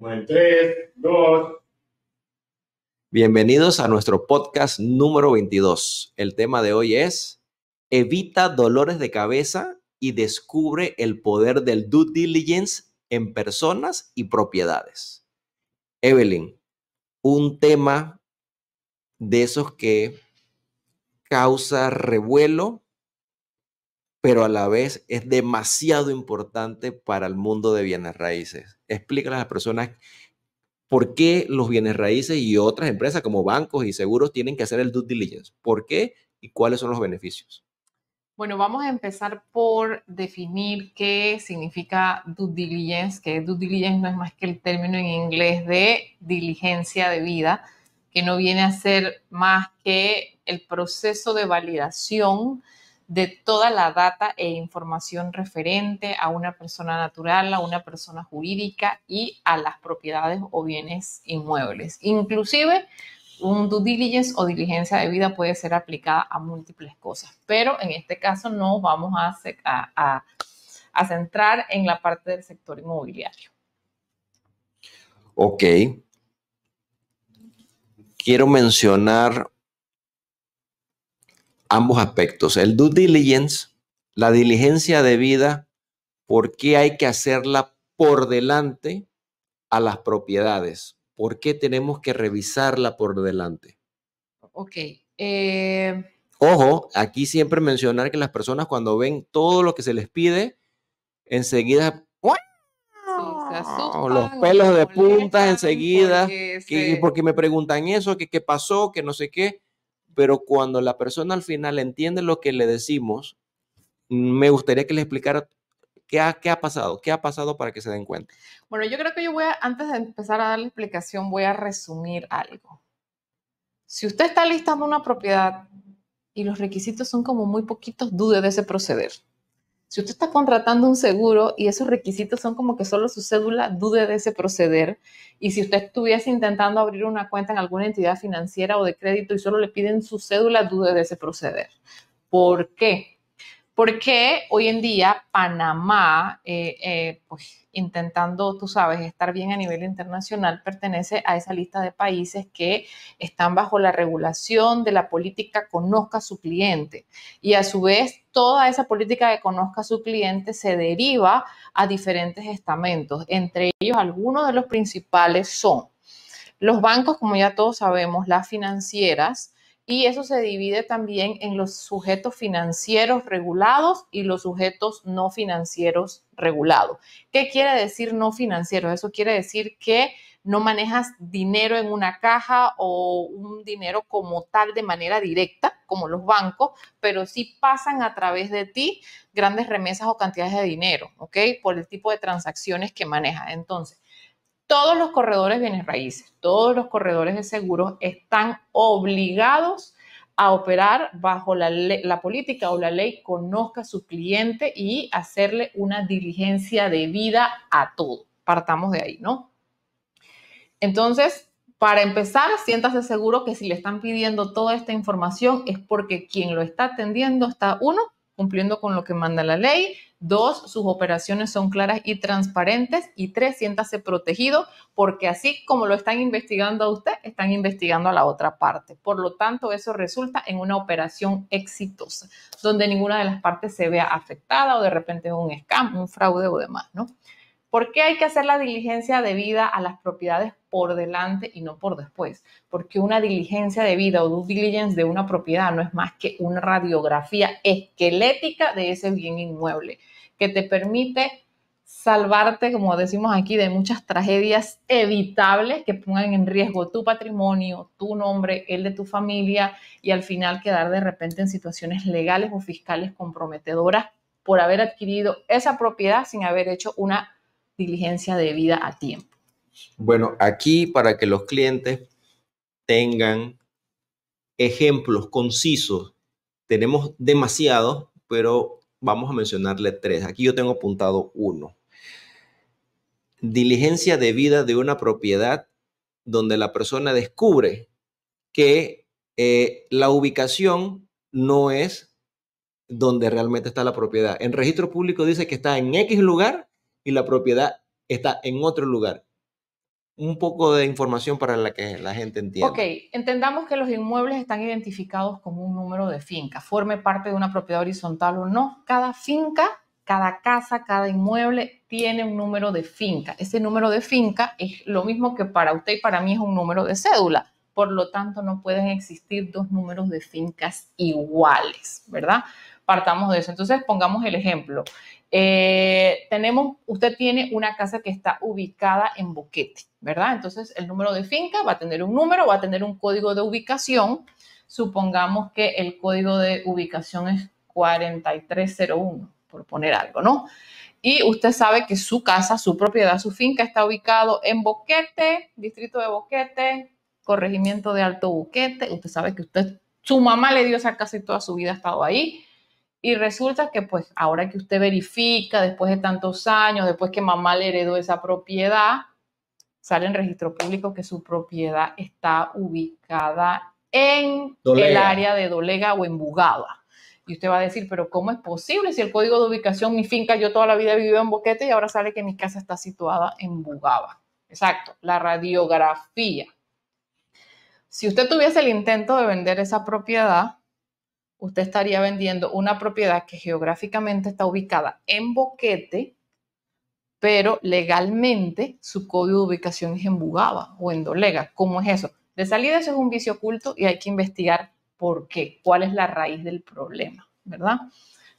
2. Bienvenidos a nuestro podcast número 22. El tema de hoy es Evita dolores de cabeza y descubre el poder del due diligence en personas y propiedades. Evelyn, un tema de esos que causa revuelo pero a la vez es demasiado importante para el mundo de bienes raíces. Explícale a las personas por qué los bienes raíces y otras empresas como bancos y seguros tienen que hacer el due diligence. ¿Por qué y cuáles son los beneficios? Bueno, vamos a empezar por definir qué significa due diligence, que due diligence no es más que el término en inglés de diligencia de vida, que no viene a ser más que el proceso de validación de toda la data e información referente a una persona natural, a una persona jurídica y a las propiedades o bienes inmuebles. Inclusive, un due diligence o diligencia de vida puede ser aplicada a múltiples cosas, pero en este caso no vamos a, a, a centrar en la parte del sector inmobiliario. Ok. Quiero mencionar ambos aspectos. El due diligence, la diligencia debida, ¿por qué hay que hacerla por delante a las propiedades? ¿Por qué tenemos que revisarla por delante? Ok. Eh, Ojo, aquí siempre mencionar que las personas cuando ven todo lo que se les pide, enseguida Asustan, los pelos de punta enseguida, ¿por porque me preguntan eso, que qué pasó, ¿Qué no sé qué pero cuando la persona al final entiende lo que le decimos, me gustaría que le explicara qué ha, ha pasado, qué ha pasado para que se den cuenta. Bueno, yo creo que yo voy a, antes de empezar a dar la explicación, voy a resumir algo. Si usted está listando una propiedad y los requisitos son como muy poquitos, dude de ese proceder. Si usted está contratando un seguro y esos requisitos son como que solo su cédula dude de ese proceder, y si usted estuviese intentando abrir una cuenta en alguna entidad financiera o de crédito y solo le piden su cédula, dude de ese proceder. ¿Por qué? Porque hoy en día Panamá, eh, eh, pues, intentando, tú sabes, estar bien a nivel internacional, pertenece a esa lista de países que están bajo la regulación de la política conozca a su cliente? Y a su vez, toda esa política de conozca a su cliente se deriva a diferentes estamentos. Entre ellos, algunos de los principales son los bancos, como ya todos sabemos, las financieras, y eso se divide también en los sujetos financieros regulados y los sujetos no financieros regulados. ¿Qué quiere decir no financiero? Eso quiere decir que no manejas dinero en una caja o un dinero como tal de manera directa, como los bancos, pero sí pasan a través de ti grandes remesas o cantidades de dinero, ¿ok? Por el tipo de transacciones que manejas. Entonces, todos los corredores bienes raíces, todos los corredores de seguros están obligados a operar bajo la, política o la ley, conozca a su cliente y hacerle una diligencia debida a todo. Partamos de ahí, ¿no? Entonces, para empezar, siéntase seguro que si le están pidiendo toda esta información es porque quien lo está atendiendo está, uno, cumpliendo con lo que manda la ley, Dos, sus operaciones son claras y transparentes. Y tres, siéntase protegido porque así como lo están investigando a usted, están investigando a la otra parte. Por lo tanto, eso resulta en una operación exitosa, donde ninguna de las partes se vea afectada o de repente es un scam, un fraude o demás, ¿no? ¿Por qué hay que hacer la diligencia debida a las propiedades por delante y no por después? Porque una diligencia debida o due diligence de una propiedad no es más que una radiografía esquelética de ese bien inmueble que te permite salvarte, como decimos aquí, de muchas tragedias evitables que pongan en riesgo tu patrimonio, tu nombre, el de tu familia y al final quedar de repente en situaciones legales o fiscales comprometedoras por haber adquirido esa propiedad sin haber hecho una diligencia debida a tiempo. Bueno, aquí para que los clientes tengan ejemplos concisos, tenemos demasiados, pero vamos a mencionarle tres. Aquí yo tengo apuntado uno. Diligencia debida de una propiedad donde la persona descubre que eh, la ubicación no es donde realmente está la propiedad. En registro público dice que está en X lugar y la propiedad está en otro lugar. Un poco de información para la que la gente entienda. Ok, entendamos que los inmuebles están identificados con un número de finca. forme parte de una propiedad horizontal o no. Cada finca, cada casa, cada inmueble tiene un número de finca. Ese número de finca es lo mismo que para usted y para mí es un número de cédula. Por lo tanto, no pueden existir dos números de fincas iguales, ¿verdad? partamos de eso. Entonces, pongamos el ejemplo. Eh, tenemos, usted tiene una casa que está ubicada en Boquete, ¿verdad? Entonces, el número de finca va a tener un número, va a tener un código de ubicación. Supongamos que el código de ubicación es 4301, por poner algo, ¿no? Y usted sabe que su casa, su propiedad, su finca está ubicado en Boquete, distrito de Boquete, corregimiento de Alto Boquete. Usted sabe que usted, su mamá le dio esa casa y toda su vida ha estado ahí y resulta que pues ahora que usted verifica, después de tantos años, después que mamá le heredó esa propiedad, sale en registro público que su propiedad está ubicada en el área de Dolega o en Bugaba. Y usted va a decir, pero ¿cómo es posible si el código de ubicación, mi finca, yo toda la vida he vivido en Boquete y ahora sale que mi casa está situada en Bugaba? Exacto, la radiografía. Si usted tuviese el intento de vender esa propiedad, usted estaría vendiendo una propiedad que geográficamente está ubicada en Boquete, pero legalmente su código de ubicación es en Bugaba o en Dolega. ¿Cómo es eso? De salida eso es un vicio oculto y hay que investigar por qué, cuál es la raíz del problema, ¿verdad?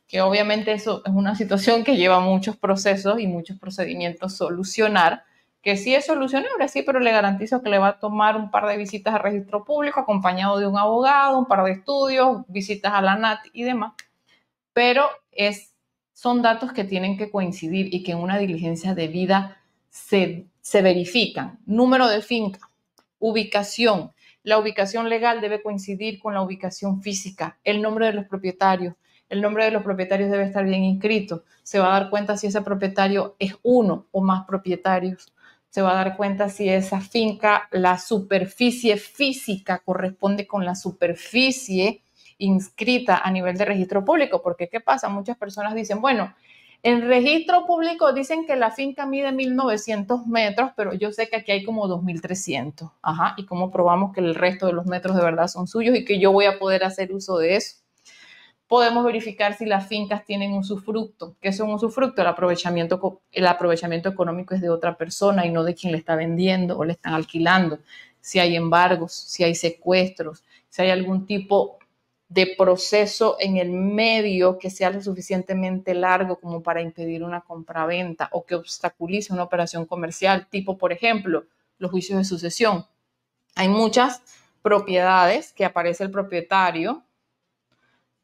Que obviamente eso es una situación que lleva muchos procesos y muchos procedimientos solucionar, que sí es solucionable, sí, pero le garantizo que le va a tomar un par de visitas a registro público acompañado de un abogado, un par de estudios, visitas a la NAT y demás. Pero es, son datos que tienen que coincidir y que en una diligencia debida se, se verifican. Número de finca, ubicación. La ubicación legal debe coincidir con la ubicación física, el nombre de los propietarios, el nombre de los propietarios debe estar bien inscrito. Se va a dar cuenta si ese propietario es uno o más propietarios se va a dar cuenta si esa finca, la superficie física corresponde con la superficie inscrita a nivel de registro público, porque ¿qué pasa? Muchas personas dicen, bueno, en registro público dicen que la finca mide 1900 metros, pero yo sé que aquí hay como 2300. Ajá, ¿y cómo probamos que el resto de los metros de verdad son suyos y que yo voy a poder hacer uso de eso? podemos verificar si las fincas tienen un usufructo. ¿Qué es un usufructo? El aprovechamiento, el aprovechamiento económico es de otra persona y no de quien le está vendiendo o le están alquilando. Si hay embargos, si hay secuestros, si hay algún tipo de proceso en el medio que sea lo suficientemente largo como para impedir una compraventa o que obstaculice una operación comercial, tipo, por ejemplo, los juicios de sucesión. Hay muchas propiedades que aparece el propietario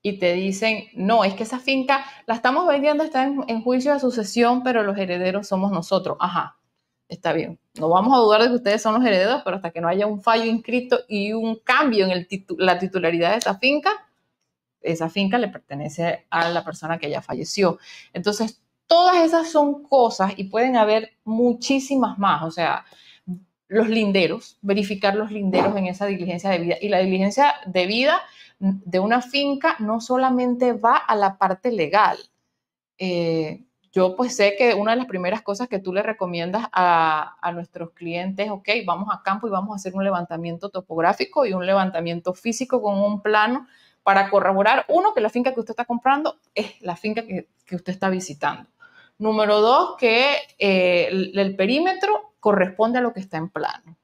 y te dicen, no, es que esa finca la estamos vendiendo, está en, juicio de sucesión, pero los herederos somos nosotros. Ajá, está bien. No vamos a dudar de que ustedes son los herederos, pero hasta que no haya un fallo inscrito y un cambio en el la titularidad de esa finca, esa finca le pertenece a la persona que ya falleció. Entonces, todas esas son cosas y pueden haber muchísimas más. O sea, los linderos, verificar los linderos en esa diligencia de vida. Y la diligencia de vida de una finca no solamente va a la parte legal. Eh, yo pues sé que una de las primeras cosas que tú le recomiendas a, nuestros clientes, ok, vamos a campo y vamos a hacer un levantamiento topográfico y un levantamiento físico con un plano para corroborar, uno, que la finca que usted está comprando es la finca que, usted está visitando. Número dos, que eh, el, el perímetro corresponde a lo que está en plano.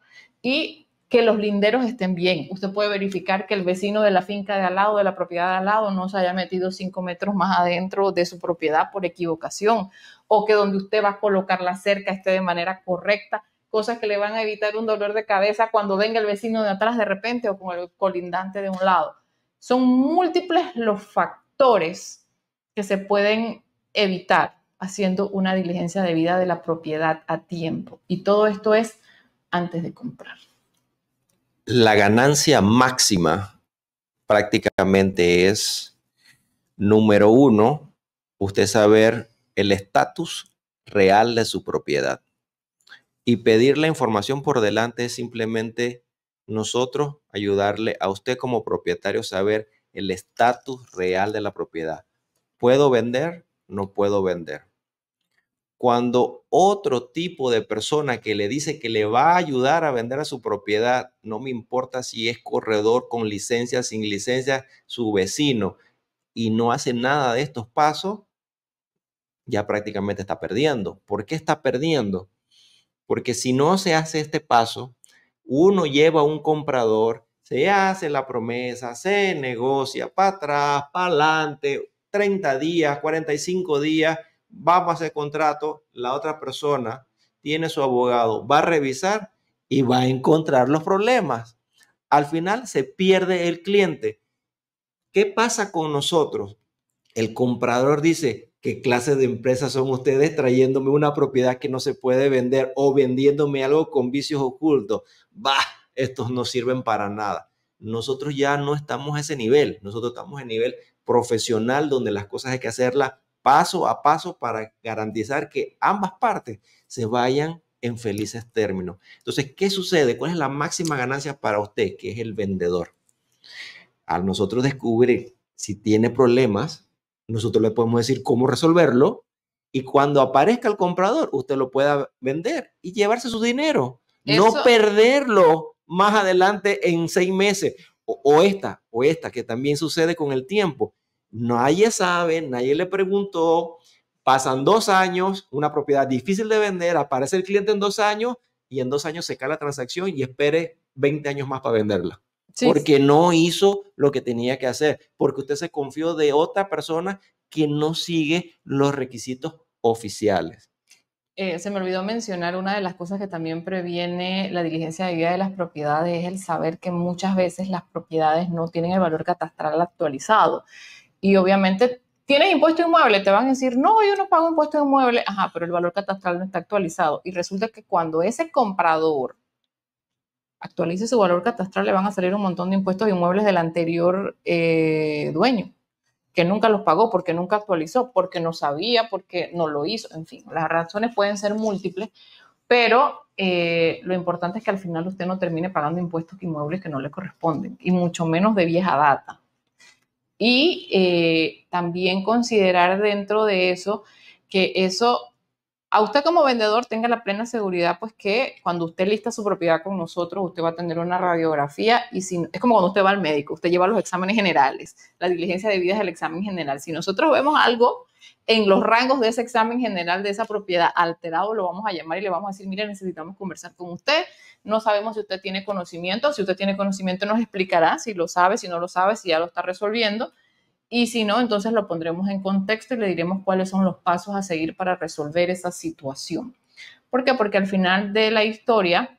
Y que los linderos estén bien. Usted puede verificar que el vecino de la finca de al lado, de la propiedad de al lado, no se haya metido cinco metros más adentro de su propiedad por equivocación, o que donde usted va a colocar la cerca esté de manera correcta, cosas que le van a evitar un dolor de cabeza cuando venga el vecino de atrás de repente o con el colindante de un lado. Son múltiples los factores que se pueden evitar haciendo una diligencia debida de la propiedad a tiempo. Y todo esto es antes de comprar la ganancia máxima prácticamente es, número uno, usted saber el estatus real de su propiedad. Y pedir la información por delante es simplemente nosotros ayudarle a usted como propietario saber el estatus real de la propiedad. ¿Puedo vender? No puedo vender cuando otro tipo de persona que le dice que le va a ayudar a vender a su propiedad, no me importa si es corredor con licencia, sin licencia, su vecino, y no hace nada de estos pasos, ya prácticamente está perdiendo. ¿Por qué está perdiendo? Porque si no se hace este paso, uno lleva a un comprador, se hace la promesa, se negocia para atrás, para adelante, 30 días, 45 días, vamos a hacer contrato, la otra persona tiene su abogado, va a revisar y va a encontrar los problemas. Al final se pierde el cliente. ¿Qué pasa con nosotros? El comprador dice, ¿qué clase de empresa son ustedes trayéndome una propiedad que no se puede vender o vendiéndome algo con vicios ocultos? Bah, estos no sirven para nada. Nosotros ya no estamos a ese nivel, nosotros estamos en nivel profesional donde las cosas hay que hacerlas paso a paso para garantizar que ambas partes se vayan en felices términos. Entonces, ¿qué sucede? ¿Cuál es la máxima ganancia para usted, que es el vendedor? Al nosotros descubrir si tiene problemas, nosotros le podemos decir cómo resolverlo y cuando aparezca el comprador, usted lo pueda vender y llevarse su dinero, no perderlo más adelante en seis meses o esta o esta que también sucede con el tiempo nadie sabe, nadie le preguntó, pasan dos años, una propiedad difícil de vender, aparece el cliente en dos años y en dos años se cae la transacción y espere 20 años más para venderla. porque no hizo lo que tenía que hacer, porque usted se confió de otra persona que no sigue los requisitos oficiales. Eh, se me olvidó mencionar una de las cosas que también previene la diligencia de vida de las propiedades es el saber que muchas veces las propiedades no tienen el valor catastral actualizado y obviamente tienes impuesto inmueble, te van a decir, no, yo no pago impuesto inmueble, ajá, pero el valor catastral no está actualizado. Y resulta que cuando ese comprador actualice su valor catastral, le van a salir un montón de impuestos inmuebles del anterior eh, dueño, que nunca los pagó, porque nunca actualizó, porque no sabía, porque no lo hizo, en fin, las razones pueden ser múltiples, pero eh, lo importante es que al final usted no termine pagando impuestos inmuebles que no le corresponden, y mucho menos de vieja data. Y eh, también considerar dentro de eso que eso a usted como vendedor tenga la plena seguridad, pues que cuando usted lista su propiedad con nosotros, usted va a tener una radiografía y si, es como cuando usted va al médico, usted lleva los exámenes generales, la diligencia de vida es el examen general. Si nosotros vemos algo en los rangos de ese examen general de esa propiedad alterado, lo vamos a llamar y le vamos a decir, mire, necesitamos conversar con usted, no sabemos si usted tiene conocimiento. Si usted tiene conocimiento, nos explicará si lo sabe, si no lo sabe, si ya lo está resolviendo. Y si no, entonces lo pondremos en contexto y le diremos cuáles son los pasos a seguir para resolver esa situación. ¿Por qué? Porque al final de la historia,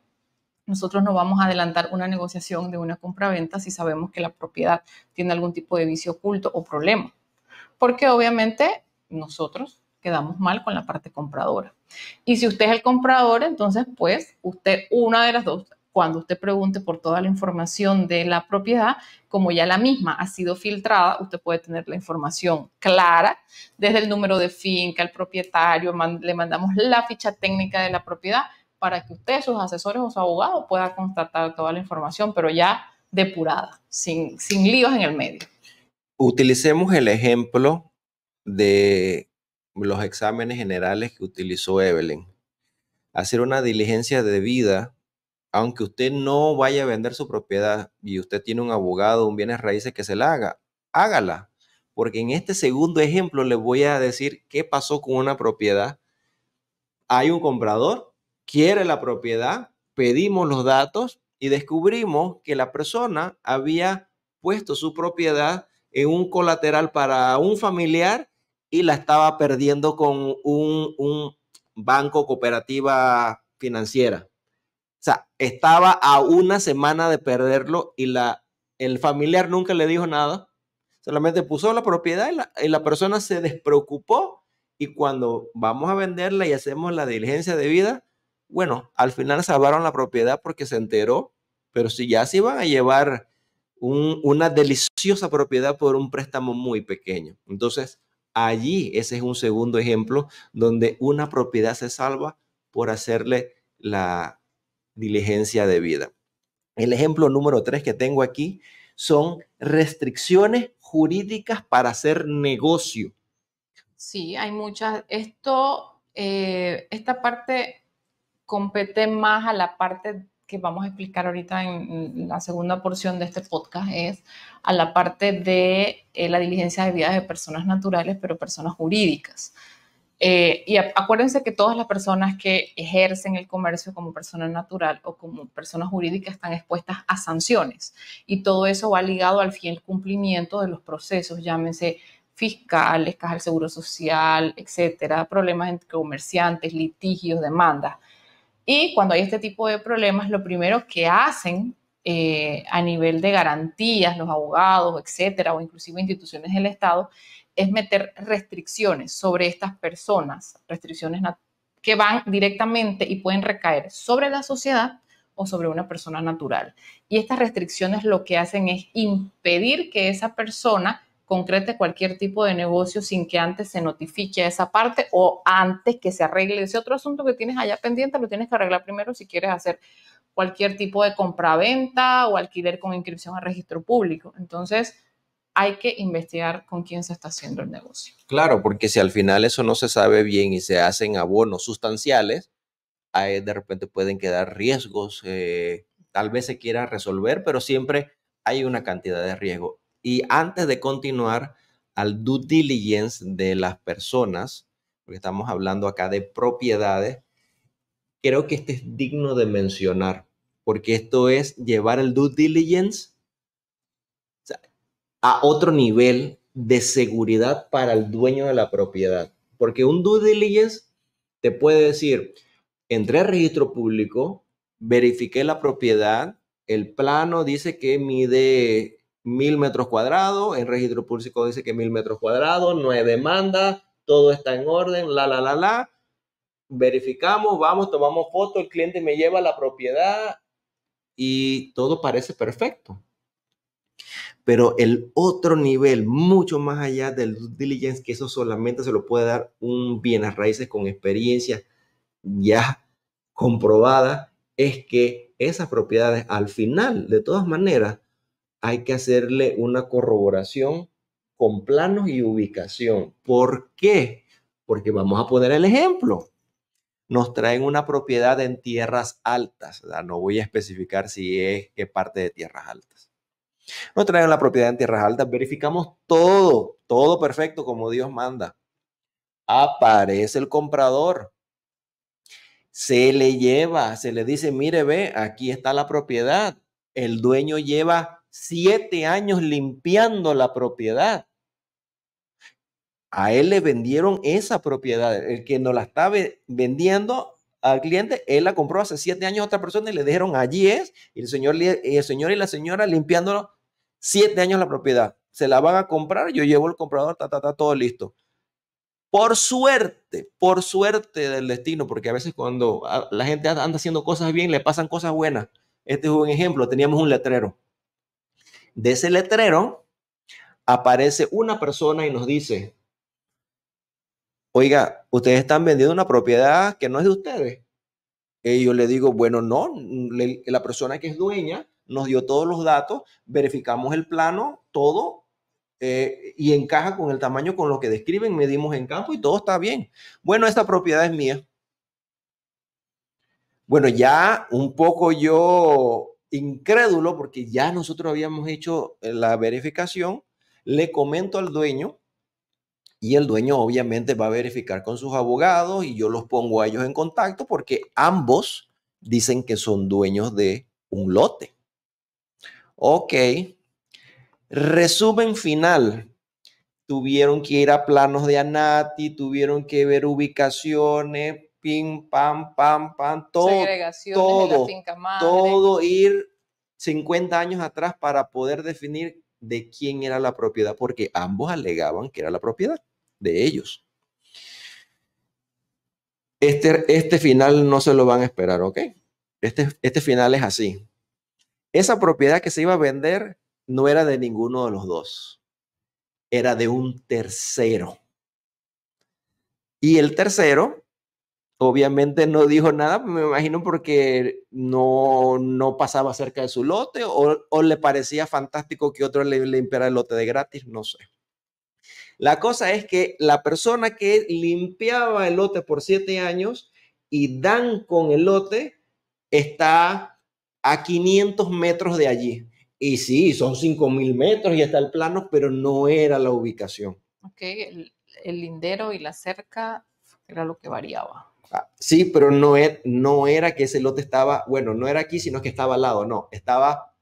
nosotros no vamos a adelantar una negociación de una compra-venta si sabemos que la propiedad tiene algún tipo de vicio oculto o problema. Porque obviamente nosotros quedamos mal con la parte compradora. Y si usted es el comprador, entonces pues usted, una de las dos, cuando usted pregunte por toda la información de la propiedad, como ya la misma ha sido filtrada, usted puede tener la información clara, desde el número de finca, el propietario, le mandamos la ficha técnica de la propiedad para que usted, sus asesores o su abogado pueda constatar toda la información, pero ya depurada, sin, sin líos en el medio. Utilicemos el ejemplo de los exámenes generales que utilizó Evelyn. Hacer una diligencia debida, aunque usted no vaya a vender su propiedad y usted tiene un abogado, un bienes raíces que se la haga, hágala. Porque en este segundo ejemplo le voy a decir qué pasó con una propiedad. Hay un comprador, quiere la propiedad, pedimos los datos y descubrimos que la persona había puesto su propiedad en un colateral para un familiar y la estaba perdiendo con un, banco cooperativa financiera. O sea, estaba a una semana de perderlo y la, el familiar nunca le dijo nada. Solamente puso la propiedad y la, persona se despreocupó. Y cuando vamos a venderla y hacemos la diligencia de vida. bueno, al final salvaron la propiedad porque se enteró. Pero si ya se iban a llevar una deliciosa propiedad por un préstamo muy pequeño. Entonces, Allí ese es un segundo ejemplo donde una propiedad se salva por hacerle la diligencia debida. El ejemplo número tres que tengo aquí son restricciones jurídicas para hacer negocio. Sí, hay muchas. Esto, eh, esta parte compete más a la parte que vamos a explicar ahorita en la segunda porción de este podcast es a la parte de eh, la diligencia de vida de personas naturales, pero personas jurídicas. Eh, y acuérdense que todas las personas que ejercen el comercio como persona natural o como personas jurídicas están expuestas a sanciones. Y todo eso va ligado al fiel cumplimiento de los procesos, llámense fiscales, caja del seguro social, etcétera, problemas entre comerciantes, litigios, demandas. Y cuando hay este tipo de problemas, lo primero que hacen eh, a nivel de garantías, los abogados, etcétera, o inclusive instituciones del Estado, es meter restricciones sobre estas personas, restricciones que van directamente y pueden recaer sobre la sociedad o sobre una persona natural. Y estas restricciones lo que hacen es impedir que esa persona concrete cualquier tipo de negocio sin que antes se notifique esa parte o antes que se arregle ese otro asunto que tienes allá pendiente, lo tienes que arreglar primero si quieres hacer cualquier tipo de compraventa o alquiler con inscripción al registro público. Entonces, hay que investigar con quién se está haciendo el negocio. Claro, porque si al final eso no se sabe bien y se hacen abonos sustanciales, ahí de repente pueden quedar riesgos. Eh, tal vez se quiera resolver, pero siempre hay una cantidad de riesgo y antes de continuar al due diligence de las personas, porque estamos hablando acá de propiedades, creo que este es digno de mencionar, porque esto es llevar el due diligence a otro nivel de seguridad para el dueño de la propiedad. Porque un due diligence te puede decir, entré al registro público, verifiqué la propiedad, el plano dice que mide mil metros cuadrados, en registro público dice que mil metros cuadrados, no hay demanda, todo está en orden, la, la, la, la. Verificamos, vamos, tomamos foto, el cliente me lleva la propiedad y todo parece perfecto. Pero el otro nivel, mucho más allá del due diligence, que eso solamente se lo puede dar un a raíces con experiencia ya comprobada, es que esas propiedades al final, de todas maneras, hay que hacerle una corroboración con planos y ubicación. ¿Por qué? Porque vamos a poner el ejemplo. Nos traen una propiedad en tierras altas. No voy a especificar si es qué parte de tierras altas. Nos traen la propiedad en tierras altas. Verificamos todo, todo perfecto como Dios manda. Aparece el comprador. Se le lleva, se le dice, mire, ve, aquí está la propiedad. El dueño lleva siete años limpiando la propiedad. A él le vendieron esa propiedad. El que no la estaba vendiendo al cliente, él la compró hace siete años a otra persona y le dijeron allí es. Y el señor, el señor y la señora limpiándolo siete años la propiedad. Se la van a comprar, yo llevo el comprador, ta, ta, ta, todo listo. Por suerte, por suerte del destino, porque a veces cuando ah, la gente anda haciendo cosas bien, le pasan cosas buenas. Este es un ejemplo, teníamos un letrero de ese letrero aparece una persona y nos dice, oiga, ustedes están vendiendo una propiedad que no es de ustedes. Y yo le digo, bueno, no, la persona que es dueña nos dio todos los datos, verificamos el plano, todo, eh, y encaja con el tamaño con lo que describen, medimos en campo y todo está bien. Bueno, esta propiedad es mía. Bueno, ya un poco yo incrédulo, porque ya nosotros habíamos hecho eh, la verificación, le comento al dueño y el dueño obviamente va a verificar con sus abogados y yo los pongo a ellos en contacto porque ambos dicen que son dueños de un lote. Ok. Resumen final. Tuvieron que ir a planos de ANATI, tuvieron que ver ubicaciones, pim, pam, pam, pam, todo, todo, todo ir 50 años atrás para poder definir de quién era la propiedad, porque ambos alegaban que era la propiedad de ellos. Este, este final no se lo van a esperar, ¿ok? Este, este final es así. Esa propiedad que se iba a vender no era de ninguno de los dos, era de un tercero. Y el tercero obviamente no dijo nada, me imagino porque no, no pasaba cerca de su lote o, le parecía fantástico que otro le limpiara el lote de gratis, no sé. La cosa es que la persona que limpiaba el lote por siete años y dan con el lote está a 500 metros de allí. Y sí, son 5.000 metros y está el plano, pero no era la ubicación. Ok, el lindero y la cerca era lo que variaba. Ah, sí, pero no, e, no era que ese lote estaba, bueno, no era aquí, sino que estaba al lado, no, estaba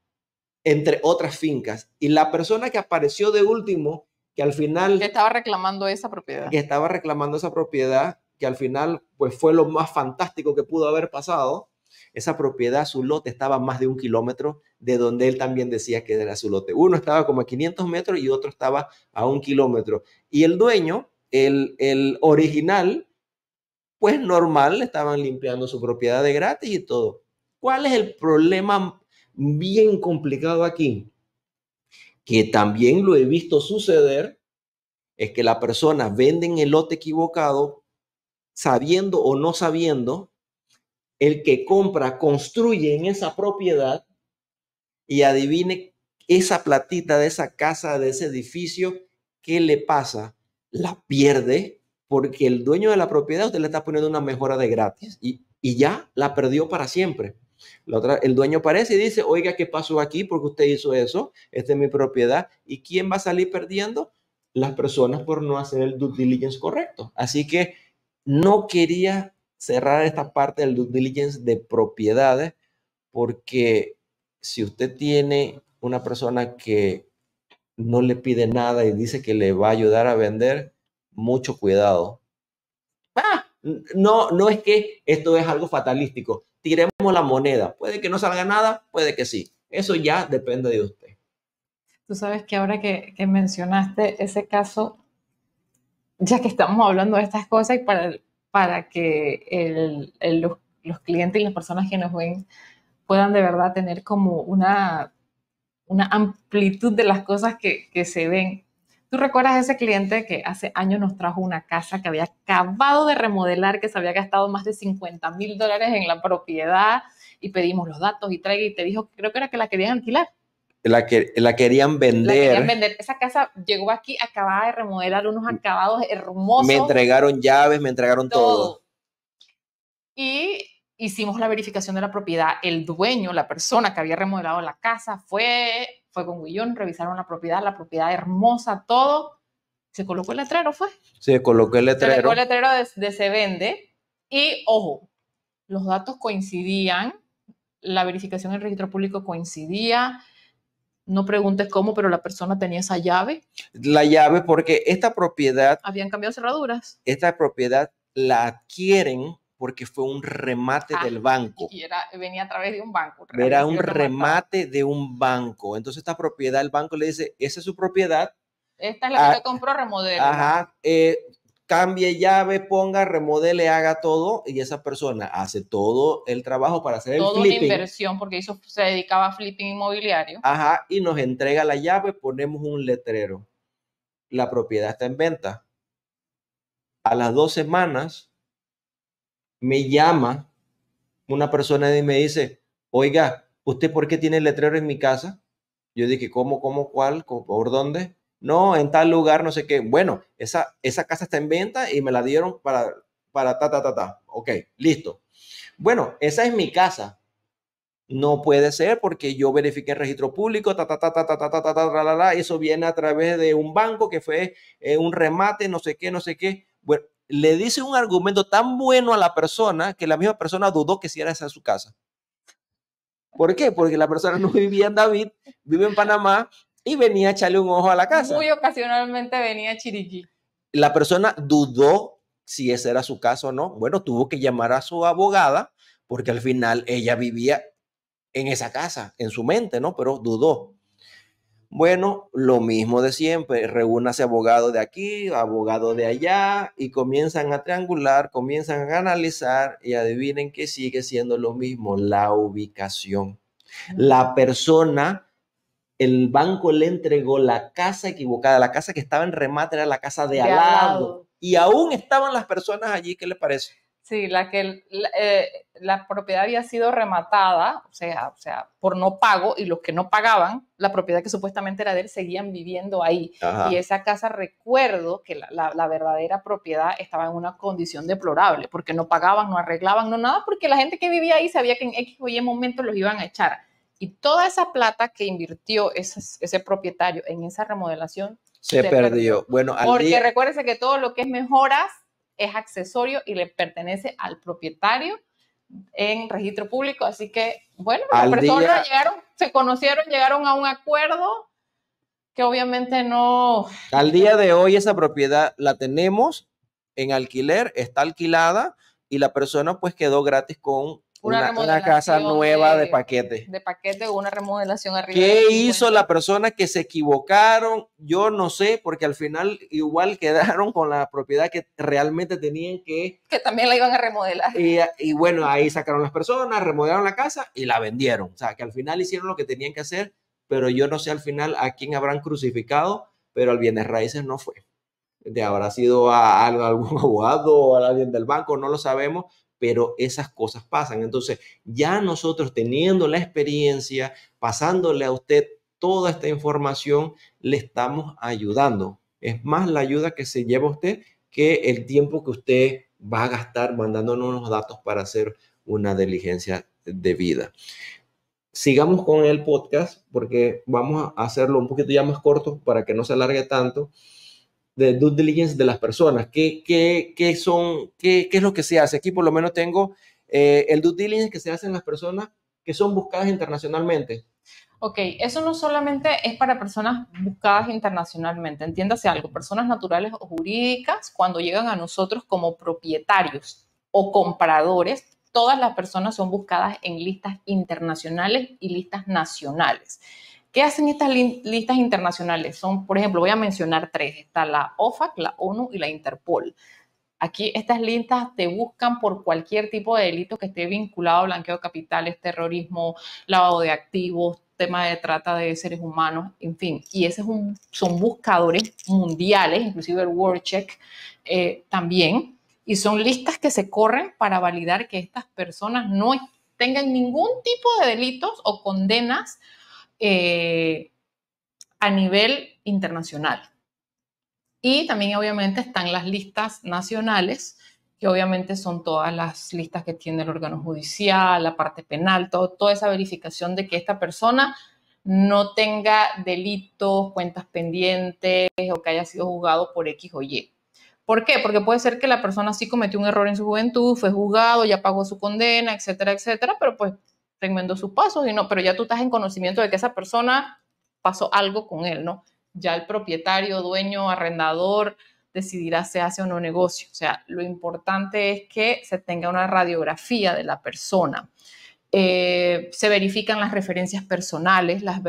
entre otras fincas. Y la persona que apareció de último, que al final... Que estaba reclamando esa propiedad. Que estaba reclamando esa propiedad, que al final pues fue lo más fantástico que pudo haber pasado. Esa propiedad, su lote estaba más de un kilómetro de donde él también decía que era su lote. Uno estaba como a 500 metros y otro estaba a un kilómetro. Y el dueño, el, el original, pues normal, estaban limpiando su propiedad de gratis y todo. ¿Cuál es el problema bien complicado aquí? Que también lo he visto suceder, es que la persona en el lote equivocado, sabiendo o no sabiendo, el que compra construye en esa propiedad y adivine esa platita de esa casa, de ese edificio, ¿qué le pasa? La pierde porque el dueño de la propiedad usted le está poniendo una mejora de gratis y, ya la perdió para siempre. otra, el dueño aparece y dice, oiga, ¿qué pasó aquí? Porque usted hizo eso, esta es mi propiedad. ¿Y quién va a salir perdiendo? Las personas por no hacer el due diligence correcto. Así que no quería cerrar esta parte del due diligence de propiedades porque si usted tiene una persona que no le pide nada y dice que le va a ayudar a vender, mucho cuidado. Ah. No, no es que esto es algo fatalístico. Tiremos la moneda. Puede que no salga nada, puede que sí. Eso ya depende de usted. Tú sabes que ahora que, mencionaste ese caso, ya que estamos hablando de estas cosas y para, para que el, los, los, clientes y las personas que nos ven puedan de verdad tener como una, una amplitud de las cosas que, que se ven, ¿Tú recuerdas ese cliente que hace años nos trajo una casa que había acabado de remodelar, que se había gastado más de 50 mil dólares en la propiedad y pedimos los datos y trae y te dijo, creo que era que la querían alquilar? La, que, la querían vender. La querían vender. Esa casa llegó aquí, acababa de remodelar unos mm. acabados hermosos. Me entregaron llaves, me entregaron todo. Y hicimos la verificación de la propiedad. El dueño, la persona que había remodelado la casa, fue fue con Guillón, revisaron la propiedad, la propiedad hermosa, todo. Se colocó el letrero, ¿fue? Se colocó el letrero. Se colocó el letrero de, se vende. Y ojo, los datos coincidían, la verificación en registro público coincidía, no preguntes cómo, pero la persona tenía esa llave. La llave porque esta propiedad... Habían cambiado cerraduras. Esta propiedad la adquieren porque fue un remate ah, del banco. Y venía a través de un banco. Era un remate de un banco. Entonces esta propiedad, el banco le dice, esa es su propiedad. Esta es la que ah, compró, remodela Ajá, eh, cambie llave, ponga, remodele, haga todo y esa persona hace todo el trabajo para hacer el flipping. Toda inversión porque hizo, se dedicaba a flipping inmobiliario. Ajá, y nos entrega la llave, ponemos un letrero. La propiedad está en venta. A las dos semanas me llama una persona y me dice, oiga, ¿usted por qué tiene el letrero en mi casa? Yo dije, ¿cómo, cómo, cuál, por dónde? No, en tal lugar, no sé qué. Bueno, esa, esa casa está en venta y me la dieron para, para ta, ta, ta, ta. Ok, listo. Bueno, esa es mi casa. No puede ser porque yo verifiqué el registro público, ta, ta, ta, ta, ta, ta, ta, ta, ta, ta, ta. eso viene a través de un banco que fue eh, un remate, no sé qué, no sé qué. Bueno, le dice un argumento tan bueno a la persona que la misma persona dudó que si era esa su casa. ¿Por qué? Porque la persona no vivía en David, vive en Panamá y venía a echarle un ojo a la casa. Muy ocasionalmente venía a Chiriquí. La persona dudó si ese era su caso o no. Bueno, tuvo que llamar a su abogada porque al final ella vivía en esa casa, en su mente, ¿no? Pero dudó. Bueno, lo mismo de siempre, reúnase abogado de aquí, abogado de allá y comienzan a triangular, comienzan a analizar y adivinen que sigue siendo lo mismo, la ubicación. La persona, el banco le entregó la casa equivocada, la casa que estaba en remate era la casa de, al lado. lado. Y aún estaban las personas allí, ¿qué le parece? Sí, la que eh, la propiedad había sido rematada, o sea, o sea, por no pago, y los que no pagaban, la propiedad que supuestamente era de él, seguían viviendo ahí. Y esa casa, recuerdo que la, la, verdadera propiedad estaba en una condición deplorable, porque no pagaban, no arreglaban, no nada, porque la gente que vivía ahí sabía que en X o Y momento los iban a echar. Y toda esa plata que invirtió ese, ese propietario en esa remodelación se, perdió. Bueno, porque recuérdese que todo lo que es mejoras es accesorio y le pertenece al propietario en registro público. Así que, bueno, las personas se conocieron, llegaron a un acuerdo que obviamente no... Al día de hoy esa propiedad la tenemos en alquiler, está alquilada y la persona pues quedó gratis con una, casa nueva de, paquete. De paquete o una remodelación arriba. ¿Qué hizo la persona que se equivocaron? Yo no sé, porque al final igual quedaron con la propiedad que realmente tenían que... Que también la iban a remodelar. Y, bueno, ahí sacaron las personas, remodelaron la casa y la vendieron. O sea, que al final hicieron lo que tenían que hacer, pero yo no sé al final a quién habrán crucificado, pero al bienes raíces no fue de habrá sido a, algún abogado o a alguien del banco, no lo sabemos, pero esas cosas pasan. Entonces, ya nosotros teniendo la experiencia, pasándole a usted toda esta información, le estamos ayudando. Es más la ayuda que se lleva usted que el tiempo que usted va a gastar mandándonos los datos para hacer una diligencia debida. Sigamos con el podcast porque vamos a hacerlo un poquito ya más corto para que no se alargue tanto de due diligence de las personas. ¿Qué, qué, qué son, qué, qué, es lo que se hace? Aquí por lo menos tengo eh, el due diligence que se hace en las personas que son buscadas internacionalmente. Ok, eso no solamente es para personas buscadas internacionalmente, entiéndase algo, personas naturales o jurídicas, cuando llegan a nosotros como propietarios o compradores, todas las personas son buscadas en listas internacionales y listas nacionales. ¿Qué hacen estas listas internacionales? Son, por ejemplo, voy a mencionar tres. Está la OFAC, la ONU y la Interpol. Aquí estas listas te buscan por cualquier tipo de delito que esté vinculado a blanqueo de capitales, terrorismo, lavado de activos, tema de trata de seres humanos, en fin. Y esos son buscadores mundiales, inclusive el WorldCheck Check eh, también. Y son listas que se corren para validar que estas personas no tengan ningún tipo de delitos o condenas eh, a nivel internacional. Y también obviamente están las listas nacionales, que obviamente son todas las listas que tiene el órgano judicial, la parte penal, todo, toda esa verificación de que esta persona no tenga delitos, cuentas pendientes o que haya sido juzgado por X o Y. ¿Por qué? Porque puede ser que la persona sí cometió un error en su juventud, fue juzgado, ya pagó su condena, etcétera, etcétera, pero pues tremendo sus pasos y no, pero ya tú estás en conocimiento de que esa persona pasó algo con él, ¿no? Ya el propietario, dueño, arrendador decidirá si hace o no negocio. O sea, lo importante es que se tenga una radiografía de la persona. Eh, se verifican las referencias personales, las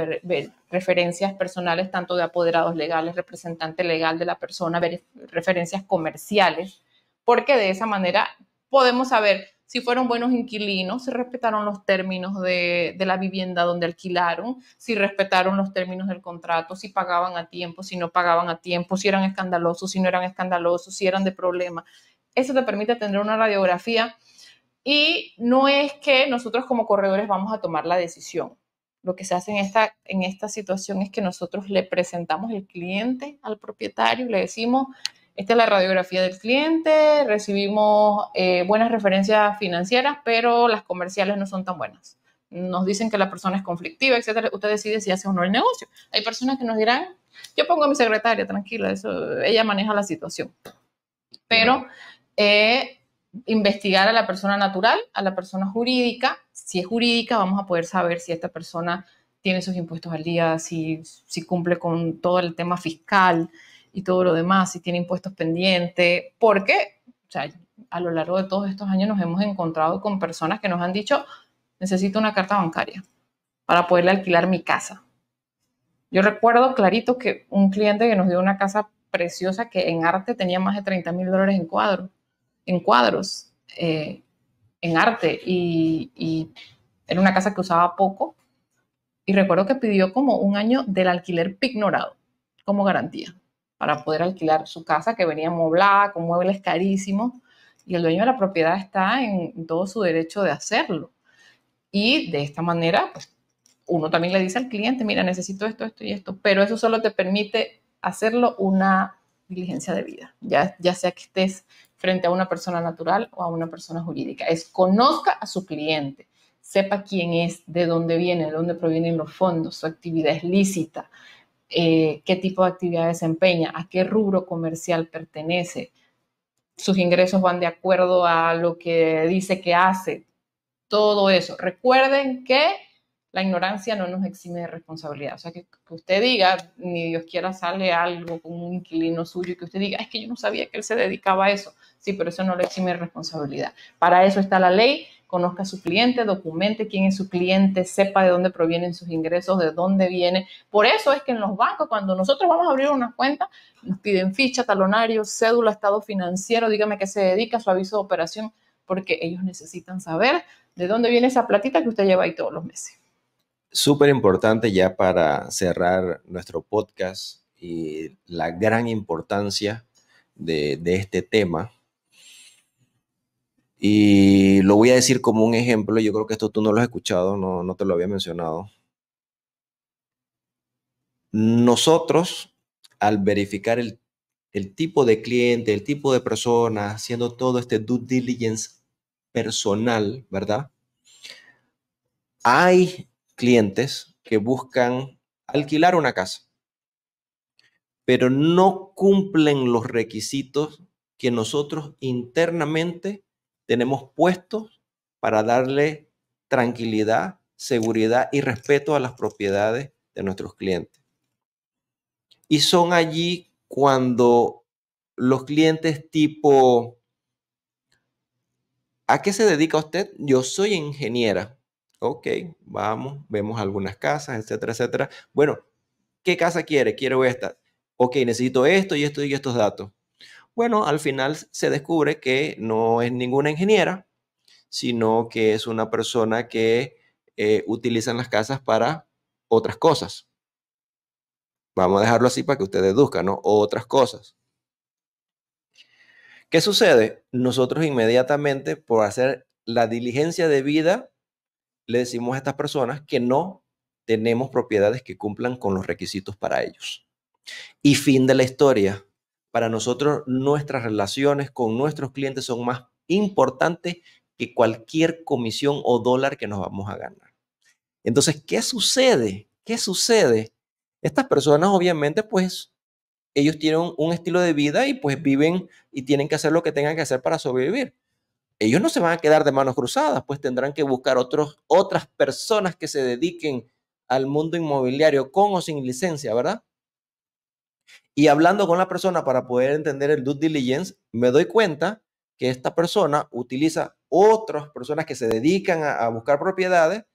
referencias personales tanto de apoderados legales, representante legal de la persona, referencias comerciales, porque de esa manera podemos saber si fueron buenos inquilinos, si respetaron los términos de, la vivienda donde alquilaron, si respetaron los términos del contrato, si pagaban a tiempo, si no pagaban a tiempo, si eran escandalosos, si no eran escandalosos, si eran de problema. Eso te permite tener una radiografía y no es que nosotros como corredores vamos a tomar la decisión. Lo que se hace en esta, en esta situación es que nosotros le presentamos el cliente al propietario y le decimos, esta es la radiografía del cliente, recibimos eh, buenas referencias financieras, pero las comerciales no son tan buenas. Nos dicen que la persona es conflictiva, etcétera. Usted decide si hace o no el negocio. Hay personas que nos dirán, yo pongo a mi secretaria, tranquila, eso, ella maneja la situación. Pero eh, investigar a la persona natural, a la persona jurídica. Si es jurídica, vamos a poder saber si esta persona tiene sus impuestos al día, si, si cumple con todo el tema fiscal, y todo lo demás, si tiene impuestos pendientes, porque o sea, a lo largo de todos estos años nos hemos encontrado con personas que nos han dicho, necesito una carta bancaria para poderle alquilar mi casa. Yo recuerdo clarito que un cliente que nos dio una casa preciosa que en arte tenía más de 30 mil dólares en, cuadro, en cuadros, eh, en arte, y, y era una casa que usaba poco. Y recuerdo que pidió como un año del alquiler pignorado como garantía para poder alquilar su casa que venía moblada con muebles carísimos y el dueño de la propiedad está en todo su derecho de hacerlo. Y de esta manera, pues uno también le dice al cliente, mira, necesito esto, esto y esto, pero eso solo te permite hacerlo una diligencia de vida, ya, ya sea que estés frente a una persona natural o a una persona jurídica. Es conozca a su cliente, sepa quién es, de dónde viene, de dónde provienen los fondos, su actividad es lícita, eh, qué tipo de actividad desempeña, a qué rubro comercial pertenece. Sus ingresos van de acuerdo a lo que dice que hace. Todo eso. Recuerden que la ignorancia no nos exime de responsabilidad. O sea, que, usted diga, ni Dios quiera sale algo con un inquilino suyo, y que usted diga, es que yo no sabía que él se dedicaba a eso. Sí, pero eso no le exime de responsabilidad. Para eso está la ley, conozca a su cliente, documente quién es su cliente, sepa de dónde provienen sus ingresos, de dónde viene. Por eso es que en los bancos, cuando nosotros vamos a abrir una cuenta, nos piden ficha, talonario, cédula, estado financiero, dígame qué se dedica, su aviso de operación, porque ellos necesitan saber de dónde viene esa platita que usted lleva ahí todos los meses súper importante ya para cerrar nuestro podcast y la gran importancia de, este tema. Y lo voy a decir como un ejemplo, yo creo que esto tú no lo has escuchado, no, no te lo había mencionado. Nosotros, al verificar el, el tipo de cliente, el tipo de persona, haciendo todo este due diligence personal, ¿verdad? Hay clientes que buscan alquilar una casa, pero no cumplen los requisitos que nosotros internamente tenemos puestos para darle tranquilidad, seguridad y respeto a las propiedades de nuestros clientes. Y son allí cuando los clientes tipo, ¿a qué se dedica usted? Yo soy ingeniera. Ok, vamos, vemos algunas casas, etcétera, etcétera. Bueno, ¿qué casa quiere? Quiero esta. Ok, necesito esto y esto y estos datos. Bueno, al final se descubre que no es ninguna ingeniera, sino que es una persona que eh, utiliza las casas para otras cosas. Vamos a dejarlo así para que usted deduzca, ¿no? Otras cosas. ¿Qué sucede? Nosotros inmediatamente, por hacer la diligencia debida, le decimos a estas personas que no tenemos propiedades que cumplan con los requisitos para ellos. Y fin de la historia. Para nosotros, nuestras relaciones con nuestros clientes son más importantes que cualquier comisión o dólar que nos vamos a ganar. Entonces, ¿qué sucede? ¿Qué sucede? Estas personas, obviamente, pues, ellos tienen un estilo de vida y pues viven y tienen que hacer lo que tengan que hacer para sobrevivir ellos no se van a quedar de manos cruzadas, pues tendrán que buscar otros, otras personas que se dediquen al mundo inmobiliario con o sin licencia, ¿verdad? Y hablando con la persona para poder entender el due diligence, me doy cuenta que esta persona utiliza otras personas que se dedican a, a buscar propiedades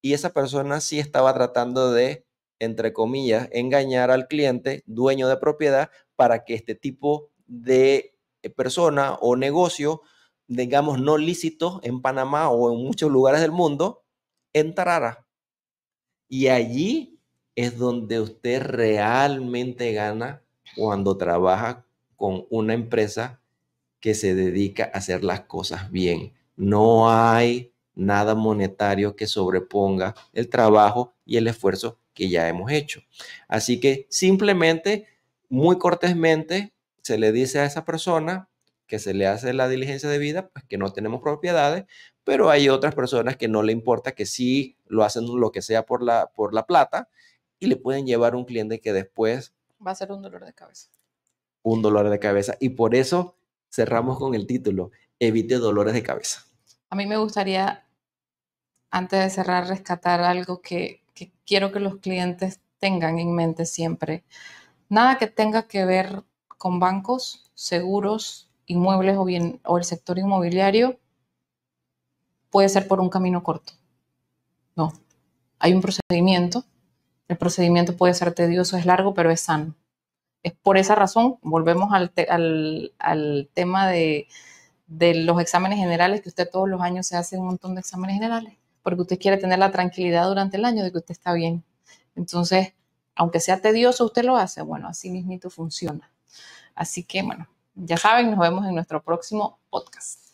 y esa persona sí estaba tratando de, entre comillas, engañar al cliente, dueño de propiedad, para que este tipo de eh, persona o negocio digamos, no lícitos en Panamá o en muchos lugares del mundo, entrará. Y allí es donde usted realmente gana cuando trabaja con una empresa que se dedica a hacer las cosas bien. No hay nada monetario que sobreponga el trabajo y el esfuerzo que ya hemos hecho. Así que simplemente, muy cortésmente, se le dice a esa persona, que se le hace la diligencia vida, pues que no tenemos propiedades, pero hay otras personas que no le importa, que sí lo hacen lo que sea por la, por la plata y le pueden llevar un cliente que después... Va a ser un dolor de cabeza. Un dolor de cabeza. Y por eso cerramos con el título, evite dolores de cabeza. A mí me gustaría, antes de cerrar, rescatar algo que, que quiero que los clientes tengan en mente siempre. Nada que tenga que ver con bancos, seguros, inmuebles o, bien, o el sector inmobiliario puede ser por un camino corto. No, hay un procedimiento. El procedimiento puede ser tedioso, es largo, pero es sano. Es por esa razón, volvemos al, tema de, de los exámenes generales, que usted todos los años se hace un montón de exámenes generales, porque usted quiere tener la tranquilidad durante el año de que usted está bien. Entonces, aunque sea tedioso, usted lo hace. Bueno, así mismito funciona. Así que, bueno, ya saben, nos vemos en nuestro próximo podcast.